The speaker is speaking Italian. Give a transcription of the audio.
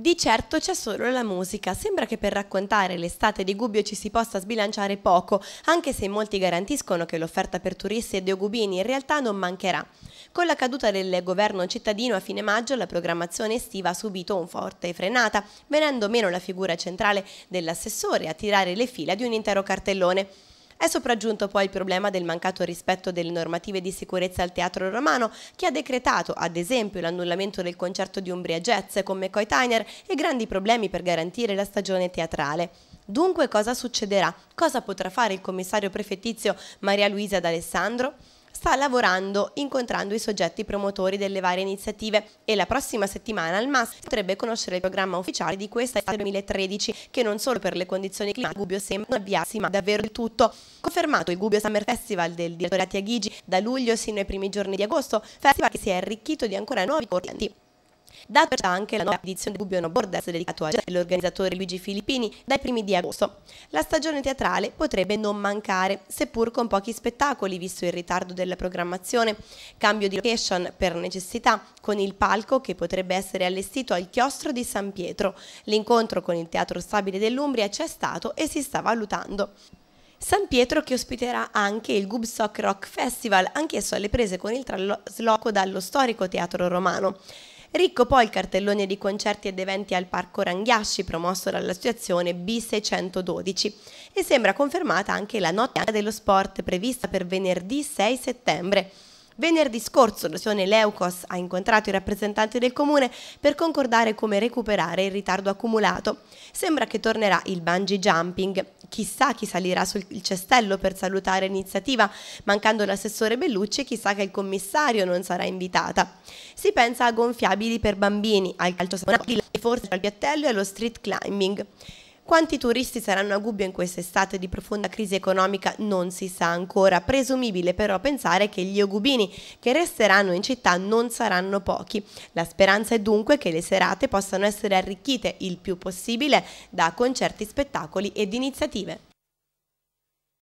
Di certo c'è solo la musica, sembra che per raccontare l'estate di Gubbio ci si possa sbilanciare poco, anche se molti garantiscono che l'offerta per turisti e deogubini in realtà non mancherà. Con la caduta del governo cittadino a fine maggio la programmazione estiva ha subito un forte frenata, venendo meno la figura centrale dell'assessore a tirare le fila di un intero cartellone. È sopraggiunto poi il problema del mancato rispetto delle normative di sicurezza al Teatro Romano, che ha decretato, ad esempio, l'annullamento del concerto di Umbria Jazz con McCoy Tyner e grandi problemi per garantire la stagione teatrale. Dunque cosa succederà? Cosa potrà fare il commissario prefettizio Maria Luisa D'Alessandro? sta lavorando incontrando i soggetti promotori delle varie iniziative e la prossima settimana al MAS potrebbe conoscere il programma ufficiale di questa estate 2013 che non solo per le condizioni climatiche Gubbio sembra avviarsi ma davvero il tutto. Confermato il Gubbio Summer Festival del direttore Atiaghigi da luglio sino ai primi giorni di agosto, festival che si è arricchito di ancora nuovi correnti Data per anche la nuova edizione del Bubbiano Bordas dedicato a dell'organizzatore Luigi Filippini dai primi di agosto. La stagione teatrale potrebbe non mancare, seppur con pochi spettacoli visto il ritardo della programmazione, cambio di location per necessità con il palco che potrebbe essere allestito al chiostro di San Pietro. L'incontro con il Teatro Stabile dell'Umbria c'è stato e si sta valutando. San Pietro che ospiterà anche il Gubstock Rock Festival, anchesso alle prese con il trasloco dallo storico teatro romano. Ricco poi il cartellone di concerti ed eventi al Parco Ranghiasci promosso dall'associazione B612 e sembra confermata anche la notte dello sport prevista per venerdì 6 settembre. Venerdì scorso l'azione Leucos ha incontrato i rappresentanti del comune per concordare come recuperare il ritardo accumulato. Sembra che tornerà il bungee jumping. Chissà chi salirà sul cestello per salutare l'iniziativa, mancando l'assessore Bellucci chissà che il commissario non sarà invitata. Si pensa a gonfiabili per bambini, al calcio e forse al piattello e allo street climbing. Quanti turisti saranno a Gubbio in quest'estate di profonda crisi economica non si sa ancora, presumibile però pensare che gli ogubini che resteranno in città non saranno pochi. La speranza è dunque che le serate possano essere arricchite il più possibile da concerti, spettacoli ed iniziative.